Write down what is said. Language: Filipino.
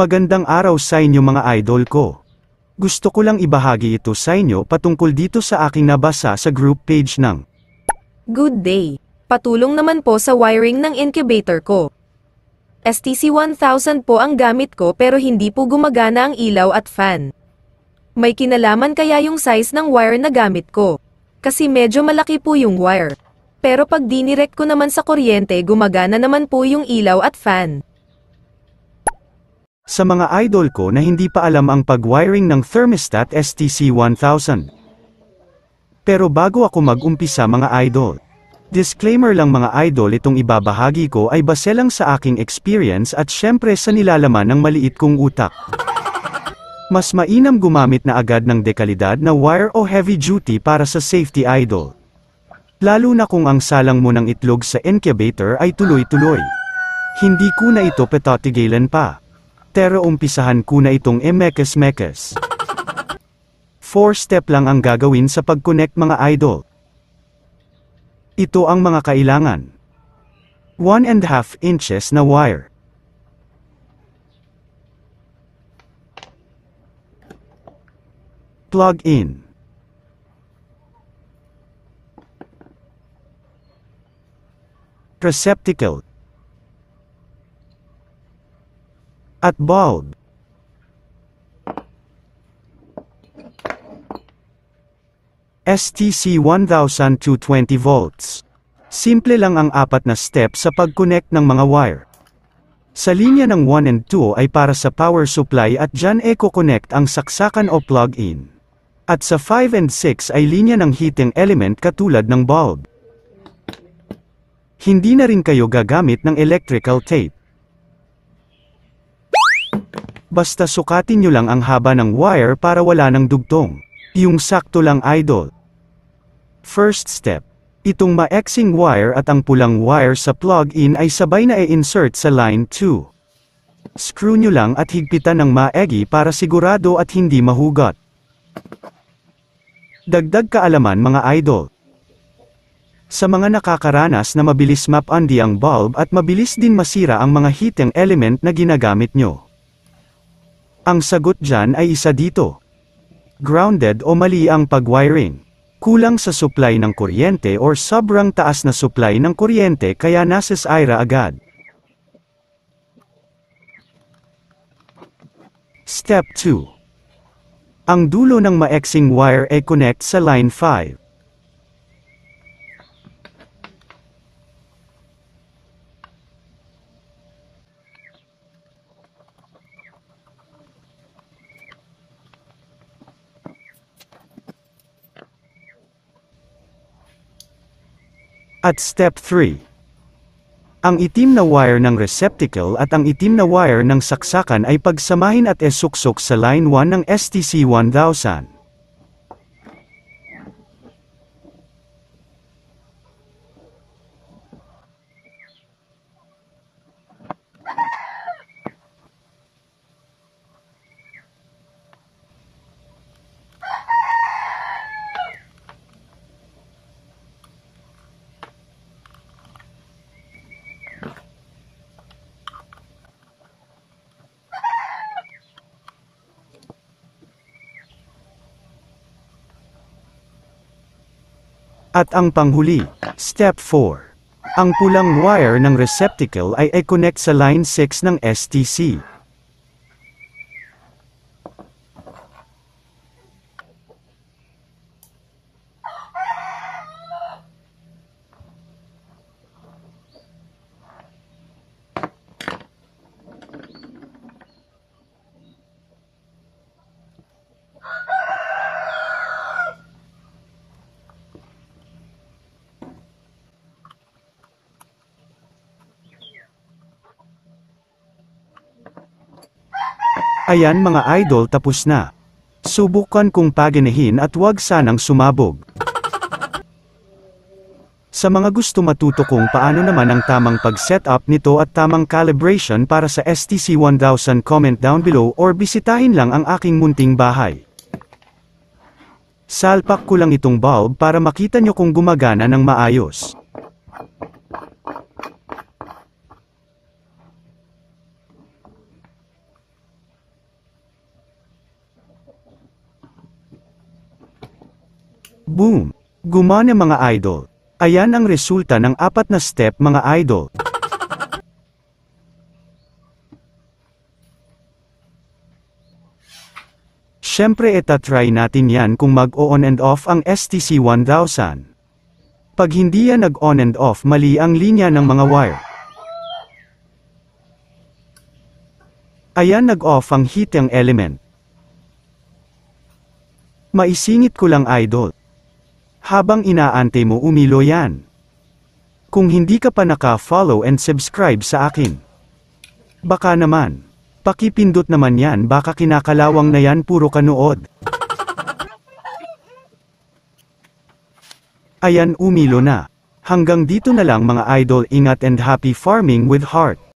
Magandang araw sa inyo mga idol ko. Gusto ko lang ibahagi ito sa inyo patungkol dito sa aking nabasa sa group page ng Good day. Patulong naman po sa wiring ng incubator ko. STC-1000 po ang gamit ko pero hindi po gumagana ang ilaw at fan. May kinalaman kaya yung size ng wire na gamit ko. Kasi medyo malaki po yung wire. Pero pag dinirect ko naman sa kuryente gumagana naman po yung ilaw at fan sa mga idol ko na hindi pa alam ang pag-wiring ng thermostat STC1000. Pero bago ako mag-umpisa mga idol, disclaimer lang mga idol itong ibabahagi ko ay base lang sa aking experience at syempre sa nilalaman ng maliit kong utak. Mas mainam gumamit na agad ng dekalidad na wire o heavy duty para sa safety idol. Lalo na kung ang salang mo ng itlog sa incubator ay tuloy-tuloy. Hindi ko na ito petatigilan pa. Tero umpisahan ko na itong emekes-mekes. 4-step lang ang gagawin sa pag-connect mga idol. Ito ang mga kailangan. 1 and half inches na wire. Plug in. Receptacle at bald. STC 1220 volts. Simple lang ang apat na step sa pag-connect ng mga wire. Sa linya ng 1 and 2 ay para sa power supply at dyan eco-connect ang saksakan o plug-in. At sa 5 and 6 ay linya ng heating element katulad ng bulb. Hindi na rin kayo gagamit ng electrical tape. Basta sukatin nyo lang ang haba ng wire para wala ng dugtong. Yung sakto lang idol. First step. Itong ma-Xing wire at ang pulang wire sa plug-in ay sabay na i insert sa line 2. Screw nyo lang at higpitan ng maegi para sigurado at hindi mahugot. Dagdag kaalaman mga idol. Sa mga nakakaranas na mabilis map undi ang bulb at mabilis din masira ang mga heating element na ginagamit nyo. Ang sagot dyan ay isa dito. Grounded o mali ang pagwiring. Kulang sa supply ng kuryente or sobrang taas na supply ng kuryente kaya nasis IRA agad. Step 2. Ang dulo ng maeksing wire ay connect sa line 5. At step 3. Ang itim na wire ng receptacle at ang itim na wire ng saksakan ay pagsamahin at esuksok sa line 1 ng STC 1000. At ang panghuli, Step 4. Ang pulang wire ng receptacle ay e-connect sa line 6 ng STC. Ayan mga idol tapos na. Subukan kong paginahin at wag sanang sumabog. Sa mga gusto matuto kung paano naman ang tamang pag-setup nito at tamang calibration para sa STC 1000 comment down below or bisitahin lang ang aking munting bahay. Salpak ko lang itong bulb para makita nyo kung gumagana ng maayos. Boom! Gumana mga idol. Ayan ang resulta ng apat na step mga idol. Siyempre try natin yan kung mag-on and off ang STC 1000. Pag hindi yan nag-on and off mali ang linya ng mga wire. Ayan nag-off ang heat ang element. Maisingit ko lang idol habang inaante mo umilo yan. Kung hindi ka pa naka-follow and subscribe sa akin. Baka naman. Pakipindot naman yan baka kinakalawang na yan puro kanuod. Ayan umilo na. Hanggang dito na lang mga idol ingat and happy farming with heart.